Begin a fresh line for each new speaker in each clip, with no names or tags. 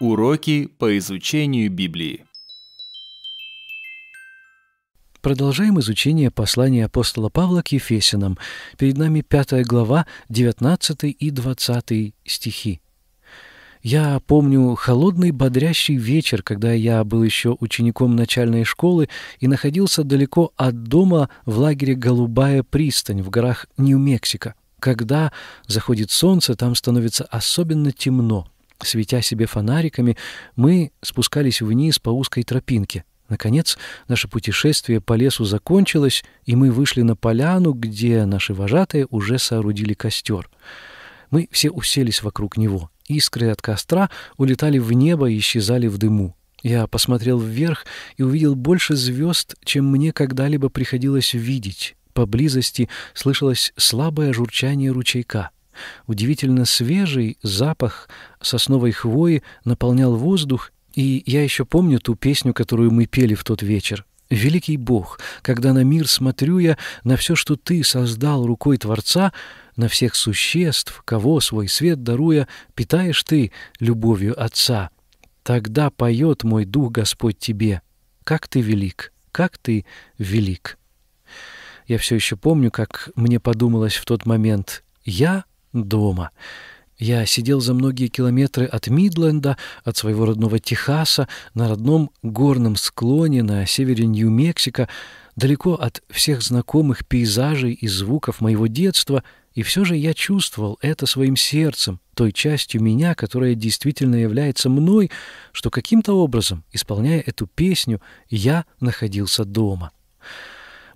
Уроки по изучению Библии. Продолжаем изучение послания апостола Павла к Ефесинам. Перед нами 5 глава, 19 и 20 стихи. Я помню холодный бодрящий вечер, когда я был еще учеником начальной школы и находился далеко от дома в лагере «Голубая пристань» в горах Нью-Мексико. Когда заходит солнце, там становится особенно темно. Светя себе фонариками, мы спускались вниз по узкой тропинке. Наконец, наше путешествие по лесу закончилось, и мы вышли на поляну, где наши вожатые уже соорудили костер. Мы все уселись вокруг него. Искры от костра улетали в небо и исчезали в дыму. Я посмотрел вверх и увидел больше звезд, чем мне когда-либо приходилось видеть. Поблизости слышалось слабое журчание ручейка. Удивительно свежий запах сосновой хвои наполнял воздух, и я еще помню ту песню, которую мы пели в тот вечер. «Великий Бог, когда на мир смотрю я, на все, что Ты создал рукой Творца, на всех существ, кого свой свет даруя, питаешь Ты любовью Отца. Тогда поет мой дух Господь Тебе, как Ты велик, как Ты велик». Я все еще помню, как мне подумалось в тот момент, я дома. Я сидел за многие километры от Мидленда, от своего родного Техаса, на родном горном склоне на севере Нью-Мексико, далеко от всех знакомых пейзажей и звуков моего детства, и все же я чувствовал это своим сердцем, той частью меня, которая действительно является мной, что каким-то образом, исполняя эту песню, я находился дома.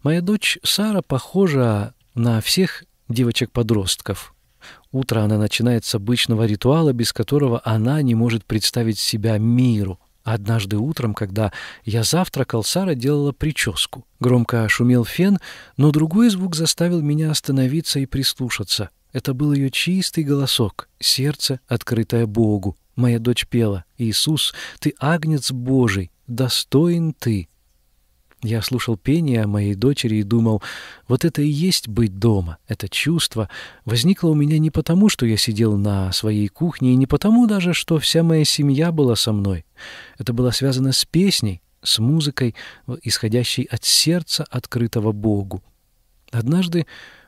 Моя дочь Сара похожа на всех девочек-подростков. Утро она начинает с обычного ритуала, без которого она не может представить себя миру. Однажды утром, когда я завтракал, Сара делала прическу. Громко шумел фен, но другой звук заставил меня остановиться и прислушаться. Это был ее чистый голосок, сердце, открытое Богу. Моя дочь пела «Иисус, ты агнец Божий, достоин ты». Я слушал пение о моей дочери и думал, вот это и есть быть дома, это чувство возникло у меня не потому, что я сидел на своей кухне, и не потому даже, что вся моя семья была со мной. Это было связано с песней, с музыкой, исходящей от сердца, открытого Богу. Однажды,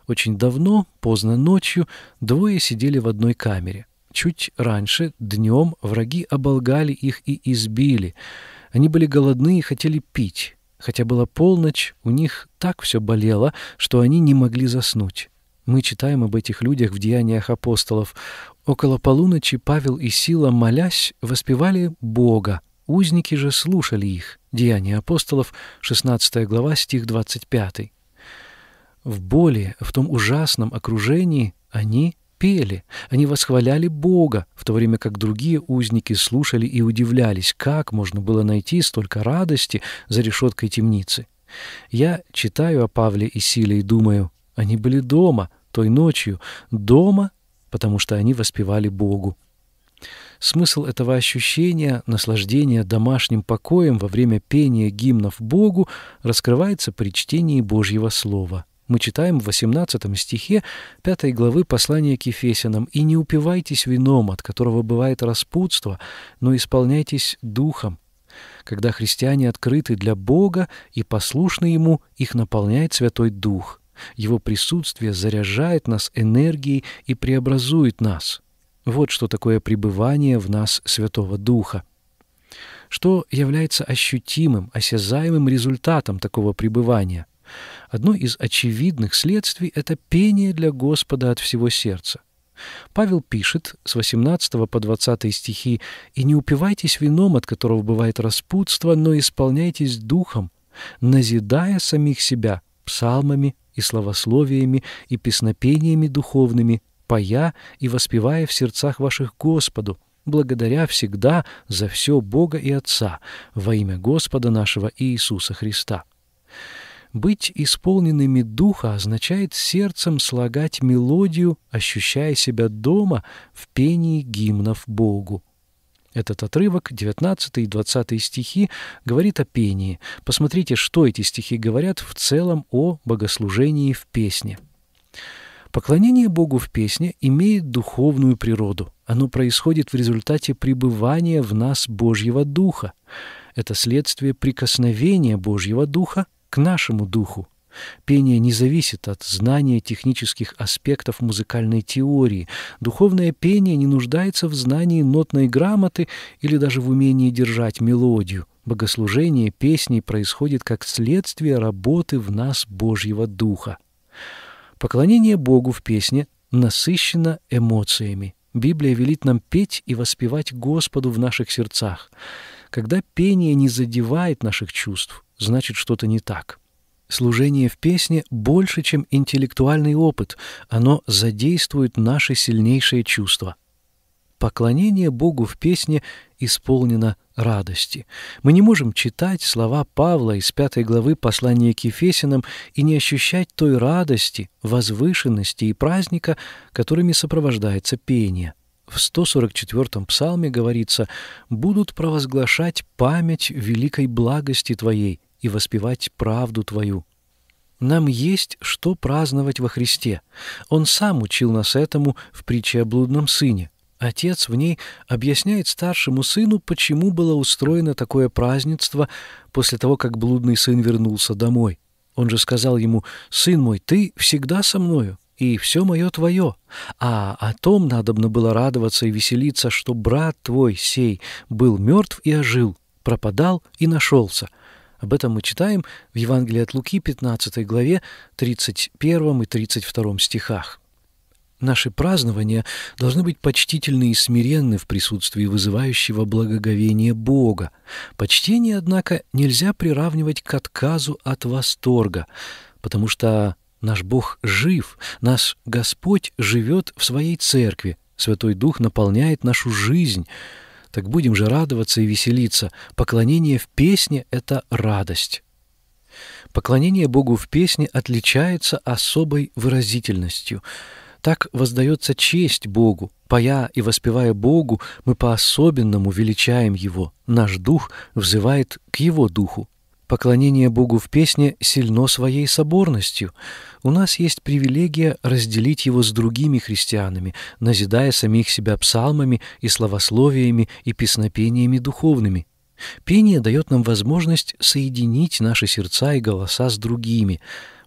очень давно, поздно ночью, двое сидели в одной камере. Чуть раньше, днем, враги оболгали их и избили. Они были голодны и хотели пить. Хотя была полночь, у них так все болело, что они не могли заснуть. Мы читаем об этих людях в деяниях апостолов. Около полуночи Павел и Сила, молясь, воспевали Бога. Узники же слушали их. Деяния апостолов, 16 глава, стих 25. В боли, в том ужасном окружении они пели, они восхваляли Бога, в то время как другие узники слушали и удивлялись, как можно было найти столько радости за решеткой темницы. Я читаю о Павле и Силе и думаю, они были дома той ночью, дома, потому что они воспевали Богу. Смысл этого ощущения, наслаждения домашним покоем во время пения гимнов Богу, раскрывается при чтении Божьего Слова — мы читаем в 18 стихе 5 главы послания к Ефесянам «И не упивайтесь вином, от которого бывает распутство, но исполняйтесь духом». Когда христиане открыты для Бога и послушны Ему, их наполняет Святой Дух. Его присутствие заряжает нас энергией и преобразует нас. Вот что такое пребывание в нас Святого Духа что является ощутимым, осязаемым результатом такого пребывания – Одно из очевидных следствий — это пение для Господа от всего сердца. Павел пишет с 18 по 20 стихи «И не упивайтесь вином, от которого бывает распутство, но исполняйтесь духом, назидая самих себя псалмами и словословиями и песнопениями духовными, поя и воспевая в сердцах ваших Господу, благодаря всегда за все Бога и Отца во имя Господа нашего Иисуса Христа». Быть исполненными духа означает сердцем слагать мелодию, ощущая себя дома в пении гимнов Богу. Этот отрывок, 19 и 20 стихи, говорит о пении. Посмотрите, что эти стихи говорят в целом о богослужении в песне. Поклонение Богу в песне имеет духовную природу. Оно происходит в результате пребывания в нас Божьего Духа. Это следствие прикосновения Божьего Духа к нашему духу. Пение не зависит от знания технических аспектов музыкальной теории. Духовное пение не нуждается в знании нотной грамоты или даже в умении держать мелодию. Богослужение песней происходит как следствие работы в нас Божьего Духа. Поклонение Богу в песне насыщено эмоциями. Библия велит нам петь и воспевать Господу в наших сердцах. Когда пение не задевает наших чувств, значит что-то не так. Служение в песне больше, чем интеллектуальный опыт, оно задействует наши сильнейшие чувства. Поклонение Богу в песне исполнено радости. Мы не можем читать слова Павла из пятой главы послания к Ефесинам и не ощущать той радости, возвышенности и праздника, которыми сопровождается пение. В 144-м псалме говорится «Будут провозглашать память великой благости Твоей, и воспевать правду Твою. Нам есть что праздновать во Христе. Он сам учил нас этому в притче о блудном сыне. Отец в ней объясняет старшему сыну, почему было устроено такое празднество после того, как блудный сын вернулся домой. Он же сказал ему, «Сын мой, ты всегда со мною, и все мое твое. А о том надобно было радоваться и веселиться, что брат твой сей был мертв и ожил, пропадал и нашелся, об этом мы читаем в Евангелии от Луки, 15 главе, 31 и 32 стихах. Наши празднования должны быть почтительны и смиренны в присутствии вызывающего благоговения Бога. Почтение, однако, нельзя приравнивать к отказу от восторга, потому что наш Бог жив, наш Господь живет в Своей Церкви, Святой Дух наполняет нашу жизнь – так будем же радоваться и веселиться. Поклонение в песне — это радость. Поклонение Богу в песне отличается особой выразительностью. Так воздается честь Богу. Поя и воспевая Богу, мы по-особенному величаем Его. Наш дух взывает к Его духу. Поклонение Богу в песне сильно своей соборностью. У нас есть привилегия разделить его с другими христианами, назидая самих себя псалмами и словословиями и песнопениями духовными. Пение дает нам возможность соединить наши сердца и голоса с другими.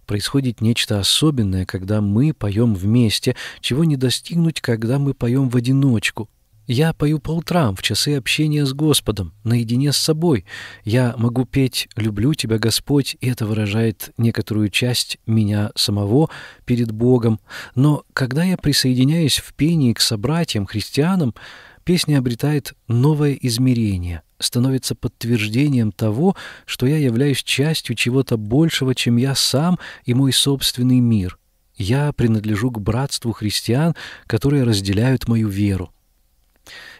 Происходит нечто особенное, когда мы поем вместе, чего не достигнуть, когда мы поем в одиночку. Я пою по утрам, в часы общения с Господом, наедине с собой. Я могу петь «Люблю тебя, Господь», и это выражает некоторую часть меня самого перед Богом. Но когда я присоединяюсь в пении к собратьям, христианам, песня обретает новое измерение, становится подтверждением того, что я являюсь частью чего-то большего, чем я сам и мой собственный мир. Я принадлежу к братству христиан, которые разделяют мою веру.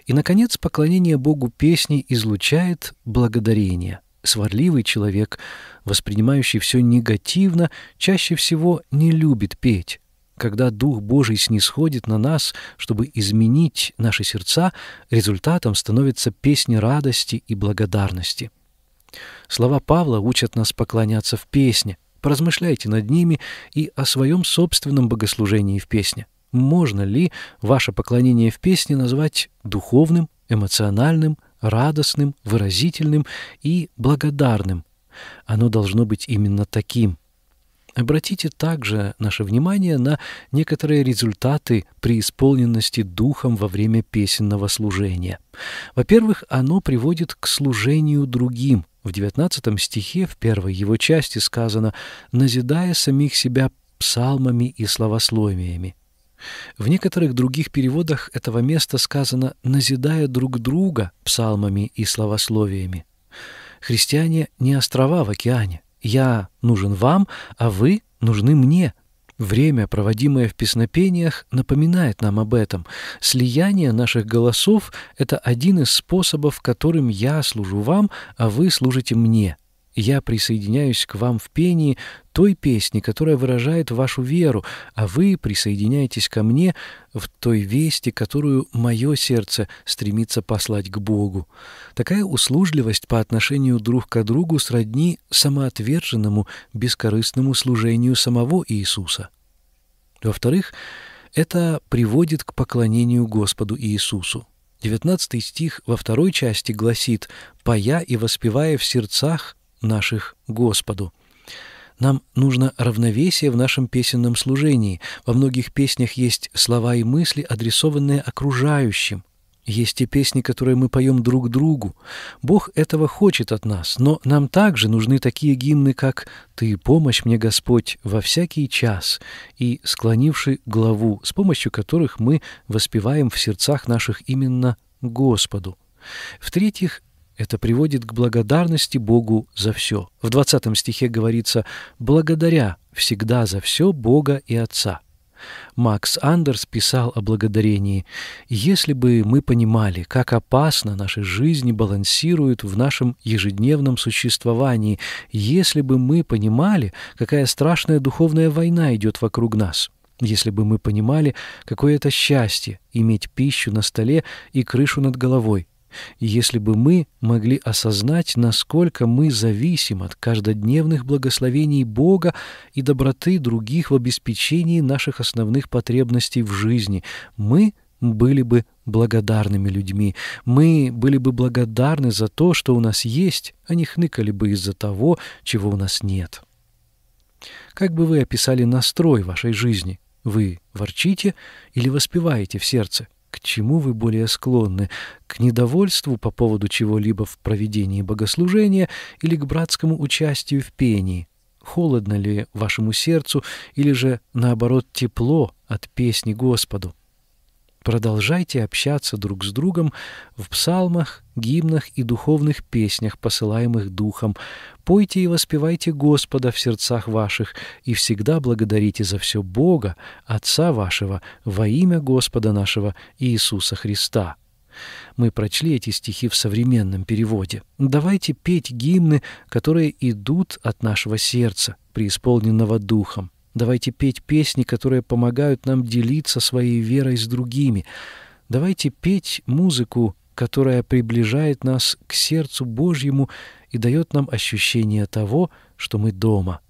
И, наконец, поклонение Богу песни излучает благодарение. Сварливый человек, воспринимающий все негативно, чаще всего не любит петь. Когда Дух Божий снисходит на нас, чтобы изменить наши сердца, результатом становится песни радости и благодарности. Слова Павла учат нас поклоняться в песне. Поразмышляйте над ними и о своем собственном богослужении в песне. Можно ли ваше поклонение в песне назвать духовным, эмоциональным, радостным, выразительным и благодарным? Оно должно быть именно таким. Обратите также наше внимание на некоторые результаты при исполненности духом во время песенного служения. Во-первых, оно приводит к служению другим. В 19 стихе, в первой его части сказано «назидая самих себя псалмами и словословиями». В некоторых других переводах этого места сказано «назидая друг друга псалмами и словословиями». Христиане не острова в океане. Я нужен вам, а вы нужны мне. Время, проводимое в песнопениях, напоминает нам об этом. Слияние наших голосов — это один из способов, которым я служу вам, а вы служите мне — я присоединяюсь к вам в пении той песни, которая выражает вашу веру, а вы присоединяетесь ко мне в той вести, которую мое сердце стремится послать к Богу. Такая услужливость по отношению друг к другу сродни самоотверженному, бескорыстному служению самого Иисуса. Во-вторых, это приводит к поклонению Господу Иисусу. 19 стих во второй части гласит «Пая и воспевая в сердцах наших Господу. Нам нужно равновесие в нашем песенном служении. Во многих песнях есть слова и мысли, адресованные окружающим. Есть те песни, которые мы поем друг другу. Бог этого хочет от нас, но нам также нужны такие гимны, как «Ты помощь мне, Господь, во всякий час» и склонивший главу», с помощью которых мы воспеваем в сердцах наших именно Господу. В-третьих, это приводит к благодарности Богу за все. В 20 стихе говорится «благодаря всегда за все Бога и Отца». Макс Андерс писал о благодарении. «Если бы мы понимали, как опасно наши жизни балансируют в нашем ежедневном существовании, если бы мы понимали, какая страшная духовная война идет вокруг нас, если бы мы понимали, какое это счастье иметь пищу на столе и крышу над головой, если бы мы могли осознать, насколько мы зависим от каждодневных благословений Бога и доброты других в обеспечении наших основных потребностей в жизни, мы были бы благодарными людьми. Мы были бы благодарны за то, что у нас есть, а не хныкали бы из-за того, чего у нас нет. Как бы вы описали настрой вашей жизни? Вы ворчите или воспеваете в сердце? К чему вы более склонны? К недовольству по поводу чего-либо в проведении богослужения или к братскому участию в пении? Холодно ли вашему сердцу или же, наоборот, тепло от песни Господу? Продолжайте общаться друг с другом в псалмах, гимнах и духовных песнях, посылаемых Духом. Пойте и воспевайте Господа в сердцах ваших, и всегда благодарите за все Бога, Отца вашего, во имя Господа нашего Иисуса Христа». Мы прочли эти стихи в современном переводе. Давайте петь гимны, которые идут от нашего сердца, преисполненного Духом. Давайте петь песни, которые помогают нам делиться своей верой с другими. Давайте петь музыку, которая приближает нас к сердцу Божьему и дает нам ощущение того, что мы дома –